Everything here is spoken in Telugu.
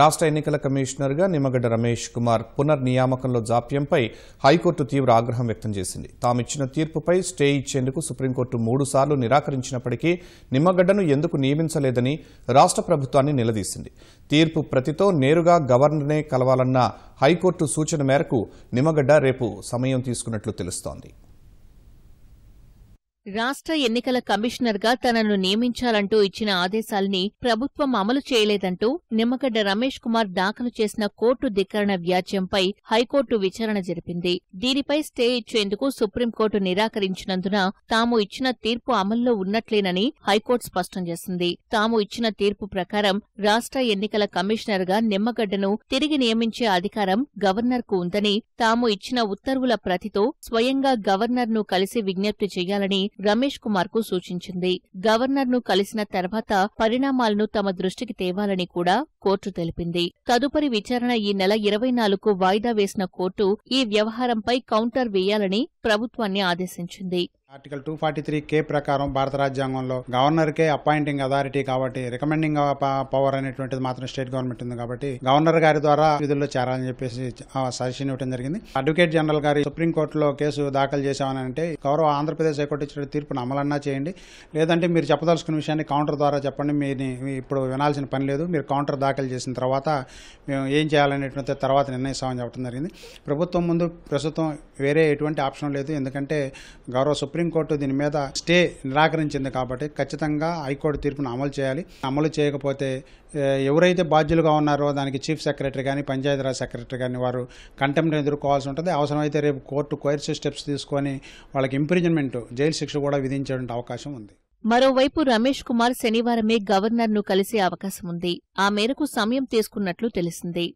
రాష్ట్ర ఎన్నికల కమిషనర్గా నిమ్మగడ్డ రమేష్ కుమార్ పునర్ నియామకంలో జాప్యంపై హైకోర్టు తీవ్ర ఆగ్రహం వ్యక్తం చేసింది తామిచ్చిన తీర్పుపై స్టే ఇచ్చేందుకు సుప్రీంకోర్టు మూడుసార్లు నిరాకరించినప్పటికీ నిమ్మగడ్డను ఎందుకు నియమించలేదని రాష్ట్ర ప్రభుత్వాన్ని నిలదీసింది తీర్పు ప్రతితో నేరుగా గవర్నరే కలవాలన్న హైకోర్టు సూచన మేరకు నిమ్మగడ్డ రేపు సమయం తీసుకున్నట్లు తెలుస్తోంది రాష్ట్ర ఎన్నికల కమిషనర్ గా తనను నియమించాలంటూ ఇచ్చిన ఆదేశాల్ని ప్రభుత్వం అమలు చేయలేదంటూ నిమ్మగడ్డ రమేష్ కుమార్ దాఖలు చేసిన కోర్టు ధిక్కరణ వ్యాజ్యంపై హైకోర్టు విచారణ జరిపింది దీనిపై స్టే ఇచ్చేందుకు సుప్రీంకోర్టు నిరాకరించినందున తాము ఇచ్చిన తీర్పు అమల్లో ఉన్నట్లేనని హైకోర్టు స్పష్టం చేసింది తాము ఇచ్చిన తీర్పు ప్రకారం రాష్ట్ర ఎన్నికల కమిషనర్ గా నిమ్మగడ్డను తిరిగి నియమించే అధికారం గవర్నర్కు ఉందని తాము ఇచ్చిన ఉత్తర్వుల ప్రతితో స్వయంగా గవర్నర్ను కలిసి విజ్ఞప్తి చేయాలని రమేష్ కుమార్ కు సూచించింది గవర్నర్ ను కలిసిన తర్వాత పరిణామాలను తమ దృష్టికి తేవాలని కూడా కోర్టు తెలిపింది తదుపరి విచారణ ఈ నెల ఇరవై నాలుగు వాయిదా వేసిన కోర్టు ఈ వ్యవహారంపై కౌంటర్ వేయాలని ప్రభుత్వాన్ని ఆదేశించింది article two forty three K ప్రకారం భారత రాజ్యాంగంలో గవర్నర్కే అపాయింటింగ్ అథారిటీ కాబట్టి రికమెండింగ్ పవర్ అనేటువంటిది మాత్రం స్టేట్ గవర్నమెంట్ ఉంది కాబట్టి గవర్నర్ గారి ద్వారా విధుల్లో చేరాలని చెప్పేసి సజెషన్ ఇవ్వడం జరిగింది అడ్వకేట్ జనరల్ సుప్రీం సుప్రీంకోర్టులో కేసు దాఖలు చేశామని అంటే గౌరవ ఆంధ్రప్రదేశ్ హైకోర్టు ఇచ్చిన తీర్పును అమలన్నా చేయండి లేదంటే మీరు చెప్పదలుచుకున్న విషయాన్ని కౌంటర్ ద్వారా చెప్పండి మీరు ఇప్పుడు వినాల్సిన పని లేదు మీరు కౌంటర్ దాఖలు చేసిన తర్వాత మేము ఏం చేయాలనేటువంటి తర్వాత నిర్ణయిస్తామని చెప్పడం జరిగింది ప్రభుత్వం ముందు ప్రస్తుతం వేరే ఎటువంటి ఆప్షన్ లేదు ఎందుకంటే గౌరవ సుప్రీం సుప్రీంకోర్టు దీని మీద స్టే నిరాకరించింది కాబట్టి ఖచ్చితంగా హైకోర్టు తీర్పును అమలు చేయాలి అమలు చేయకపోతే ఎవరైతే బాధ్యులుగా ఉన్నారో దానికి చీఫ్ సెక్రటరీ కానీ పంచాయతీరాజ్ సెక్రటరీ కానీ వారు కంటెంప్ట్ ఎదుర్కోవాల్సి ఉంటుంది అవసరమైతే రేపు కోర్టు కోయర్సి స్టెప్స్ తీసుకొని వాళ్ళకి ఇంప్రిజన్మెంట్ జైలు శిక్ష కూడా విధించే అవకాశం ఉంది మరోవైపు రమేష్ కుమార్ శనివారమే గవర్నర్ను కలిసే అవకాశం ఉంది ఆ మేరకు సమయం తీసుకున్నట్లు తెలిసింది